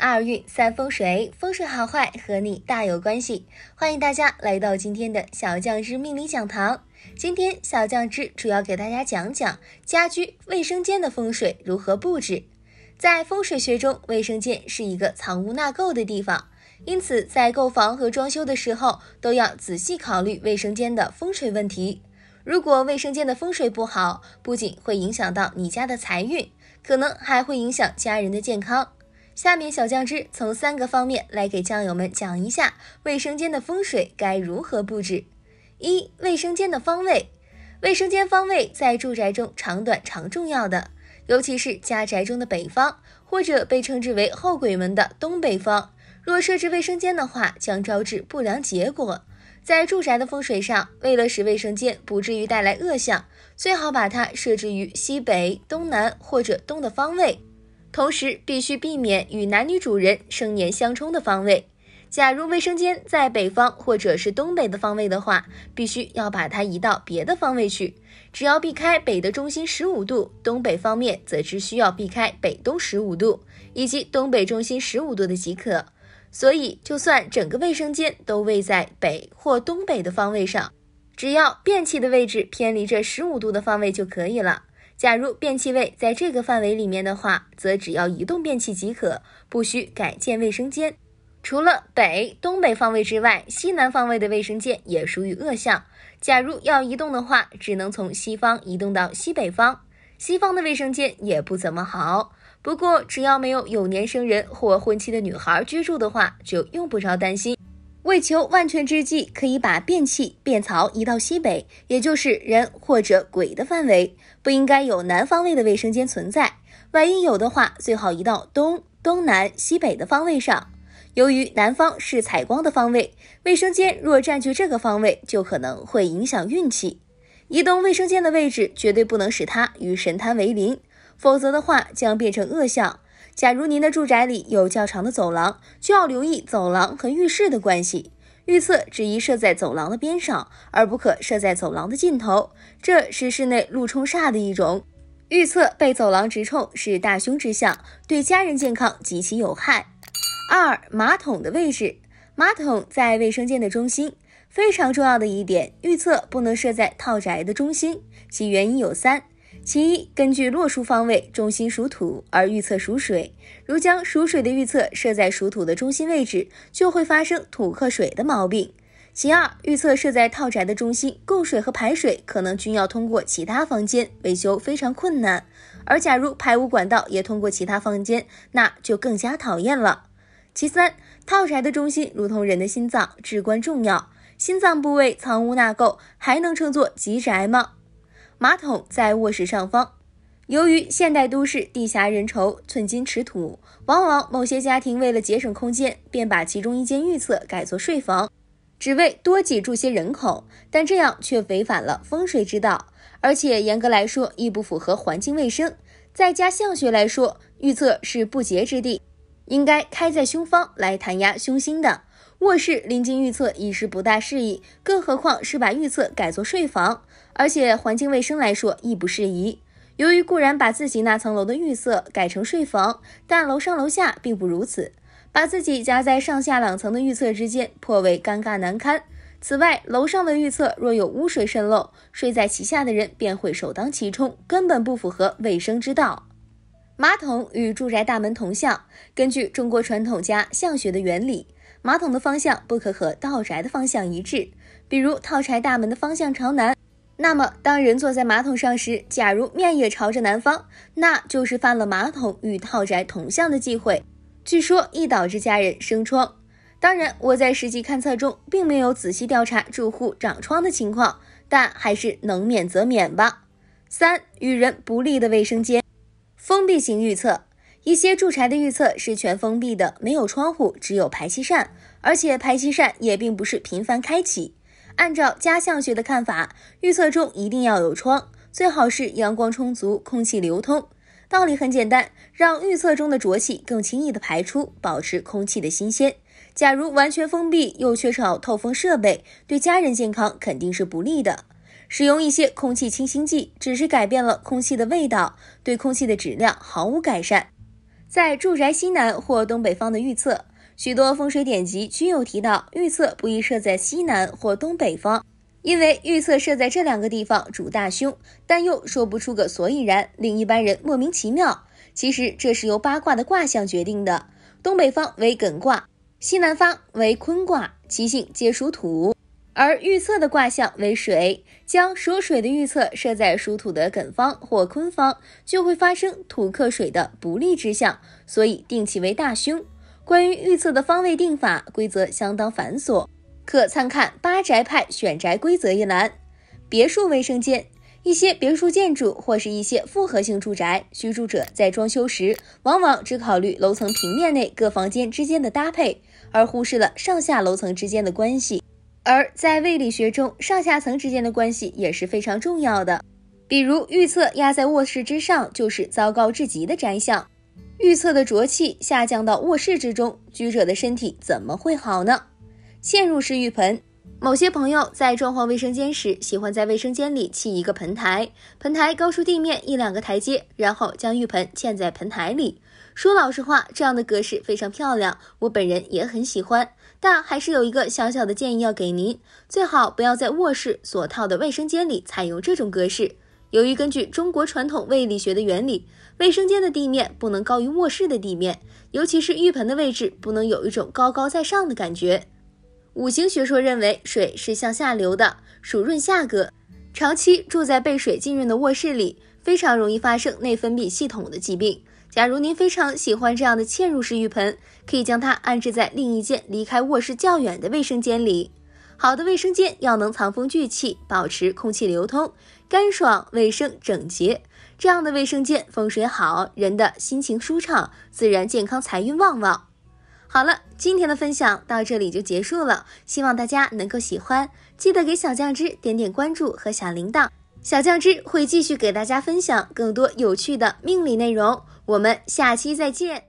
二运三风水，风水好坏和你大有关系。欢迎大家来到今天的小将之命理讲堂。今天小将之主要给大家讲讲家居卫生间的风水如何布置。在风水学中，卫生间是一个藏污纳垢的地方，因此在购房和装修的时候都要仔细考虑卫生间的风水问题。如果卫生间的风水不好，不仅会影响到你家的财运，可能还会影响家人的健康。下面小酱汁从三个方面来给酱友们讲一下卫生间的风水该如何布置。一、卫生间的方位。卫生间方位在住宅中长短常重要的，尤其是家宅中的北方或者被称之为后鬼门的东北方，若设置卫生间的话，将招致不良结果。在住宅的风水上，为了使卫生间不至于带来恶相，最好把它设置于西北、东南或者东的方位。同时，必须避免与男女主人生年相冲的方位。假如卫生间在北方或者是东北的方位的话，必须要把它移到别的方位去。只要避开北的中心十五度，东北方面则只需要避开北东十五度以及东北中心十五度的即可。所以，就算整个卫生间都位在北或东北的方位上，只要便器的位置偏离这十五度的方位就可以了。假如便器位在这个范围里面的话，则只要移动便器即可，不需改建卫生间。除了北、东北方位之外，西南方位的卫生间也属于恶相。假如要移动的话，只能从西方移动到西北方。西方的卫生间也不怎么好。不过，只要没有有年生人或婚期的女孩居住的话，就用不着担心。为求万全之计，可以把便器、便槽移到西北，也就是人或者鬼的范围，不应该有南方位的卫生间存在。万一有的话，最好移到东、东南、西北的方位上。由于南方是采光的方位，卫生间若占据这个方位，就可能会影响运气。移动卫生间的位置，绝对不能使它与神龛为邻，否则的话将变成恶相。假如您的住宅里有较长的走廊，就要留意走廊和浴室的关系。浴厕只宜设在走廊的边上，而不可设在走廊的尽头，这是室内路冲煞的一种。浴厕被走廊直冲是大凶之相，对家人健康极其有害。二、马桶的位置，马桶在卫生间的中心，非常重要的一点，浴厕不能设在套宅的中心，其原因有三。其一，根据洛书方位，中心属土，而预测属水。如将属水的预测设在属土的中心位置，就会发生土克水的毛病。其二，预测设在套宅的中心，供水和排水可能均要通过其他房间，维修非常困难。而假如排污管道也通过其他房间，那就更加讨厌了。其三，套宅的中心如同人的心脏，至关重要。心脏部位藏污纳垢，还能称作极宅吗？马桶在卧室上方。由于现代都市地狭人稠，寸金尺土，往往某些家庭为了节省空间，便把其中一间浴测改作睡房，只为多挤住些人口。但这样却违反了风水之道，而且严格来说亦不符合环境卫生。再加相学来说，预测是不洁之地，应该开在胸方来弹压胸心的。卧室临近预测已是不大适宜，更何况是把预测改作睡房，而且环境卫生来说亦不适宜。由于固然把自己那层楼的预测改成睡房，但楼上楼下并不如此，把自己夹在上下两层的预测之间，颇为尴尬难堪。此外，楼上的预测若有污水渗漏，睡在其下的人便会首当其冲，根本不符合卫生之道。马桶与住宅大门同向，根据中国传统家相学的原理。马桶的方向不可和道宅的方向一致，比如套宅大门的方向朝南，那么当人坐在马桶上时，假如面也朝着南方，那就是犯了马桶与套宅同向的忌讳，据说易导致家人生疮。当然，我在实际勘测中并没有仔细调查住户长疮的情况，但还是能免则免吧。三、与人不利的卫生间，封闭型预测。一些住宅的预测是全封闭的，没有窗户，只有排气扇，而且排气扇也并不是频繁开启。按照家相学的看法，预测中一定要有窗，最好是阳光充足、空气流通。道理很简单，让预测中的浊气更轻易的排出，保持空气的新鲜。假如完全封闭又缺少透风设备，对家人健康肯定是不利的。使用一些空气清新剂，只是改变了空气的味道，对空气的质量毫无改善。在住宅西南或东北方的预测，许多风水典籍均有提到，预测不宜设在西南或东北方，因为预测设在这两个地方主大凶，但又说不出个所以然，令一般人莫名其妙。其实这是由八卦的卦象决定的，东北方为艮卦，西南方为坤卦，其性皆属土。而预测的卦象为水，将属水的预测设在属土的艮方或坤方，就会发生土克水的不利之象，所以定其为大凶。关于预测的方位定法规则相当繁琐，可参看八宅派选宅规则一栏。别墅卫生间，一些别墅建筑或是一些复合性住宅，居住者在装修时，往往只考虑楼层平面内各房间之间的搭配，而忽视了上下楼层之间的关系。而在胃理学中，上下层之间的关系也是非常重要的。比如预测压在卧室之上，就是糟糕至极的宅相。预测的浊气下降到卧室之中，居者的身体怎么会好呢？嵌入式浴盆，某些朋友在装潢卫生间时，喜欢在卫生间里砌一个盆台，盆台高出地面一两个台阶，然后将浴盆嵌在盆台里。说老实话，这样的格式非常漂亮，我本人也很喜欢。但还是有一个小小的建议要给您，最好不要在卧室所套的卫生间里采用这种格式。由于根据中国传统卫理学的原理，卫生间的地面不能高于卧室的地面，尤其是浴盆的位置不能有一种高高在上的感觉。五行学说认为水是向下流的，属润下格。长期住在被水浸润的卧室里，非常容易发生内分泌系统的疾病。假如您非常喜欢这样的嵌入式浴盆，可以将它安置在另一间离开卧室较远的卫生间里。好的卫生间要能藏风聚气，保持空气流通、干爽、卫生、整洁。这样的卫生间风水好，人的心情舒畅，自然健康，财运旺旺。好了，今天的分享到这里就结束了，希望大家能够喜欢，记得给小酱汁点点关注和小铃铛，小酱汁会继续给大家分享更多有趣的命理内容。我们下期再见。